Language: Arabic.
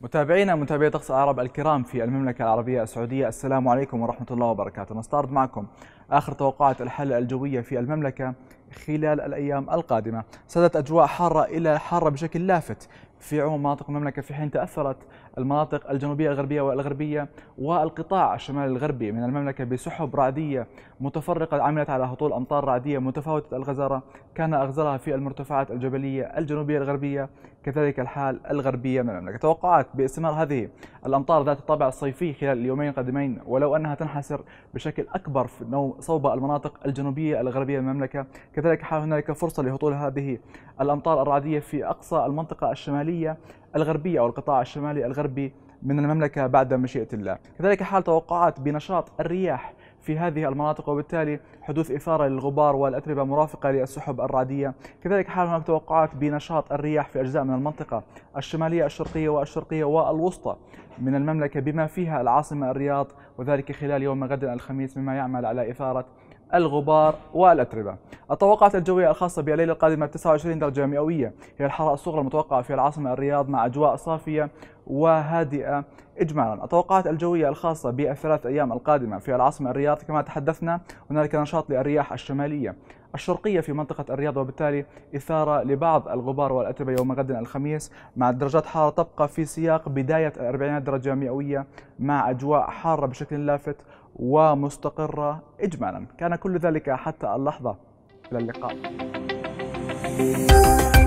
متابعينا متابعي طقس العرب الكرام في المملكة العربية السعودية السلام عليكم ورحمة الله وبركاته نستعرض معكم آخر توقعات الحالة الجوية في المملكة خلال الأيام القادمة سادت أجواء حارة إلى حارة بشكل لافت في عموم مناطق المملكة في حين تأثرت المناطق الجنوبية الغربية والغربية والقطاع الشمال الغربي من المملكة بسحب رعدية متفرقة عملت على هطول أمطار رعدية متفاوتة الغزارة كان اغزرها في المرتفعات الجبلية الجنوبية الغربية كذلك الحال الغربية من المملكة توقعات باستمرار هذه الأمطار ذات الطابع الصيفي خلال اليومين القادمين ولو أنها تنحسر بشكل أكبر في صوب المناطق الجنوبية الغربية من المملكة كذلك حال هنالك فرصة لهطول هذه الأمطار الرعدية في أقصى المنطقة الشمالية الغربية أو القطاع الشمالي الغربي من المملكة بعد مشيئة الله كذلك حال توقعات بنشاط الرياح في هذه المناطق وبالتالي حدوث إثارة للغبار والأتربة مرافقة للسحب الرعدية كذلك حال هناك توقعات بنشاط الرياح في أجزاء من المنطقة الشمالية الشرقية والشرقية والوسطى من المملكة بما فيها العاصمة الرياض وذلك خلال يوم غد الخميس مما يعمل على إثارة الغبار والأتربة التوقعات الجوية الخاصة بالليلة القادمة 29 درجة مئوية هي الحرارة الصغرى المتوقعة في العاصمة الرياض مع أجواء صافية وهادئة إجمالا التوقعات الجوية الخاصة بالثلاث أيام القادمة في العاصمة الرياض كما تحدثنا هنالك نشاط للرياح الشمالية الشرقية في منطقة الرياض وبالتالي إثارة لبعض الغبار والأتربة يوم غد الخميس مع درجات حارة تبقى في سياق بداية الأربعينات درجة مئوية مع أجواء حارة بشكل لافت ومستقرة إجمالا كان كل ذلك حتى اللحظة إلى اللقاء